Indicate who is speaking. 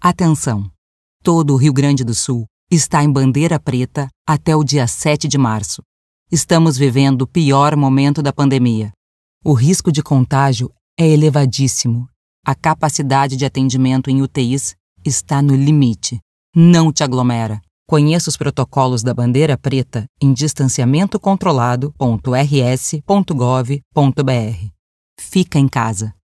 Speaker 1: Atenção! Todo o Rio Grande do Sul está em bandeira preta até o dia 7 de março. Estamos vivendo o pior momento da pandemia. O risco de contágio é elevadíssimo. A capacidade de atendimento em UTIs está no limite. Não te aglomera. Conheça os protocolos da bandeira preta em distanciamentocontrolado.rs.gov.br. Fica em casa.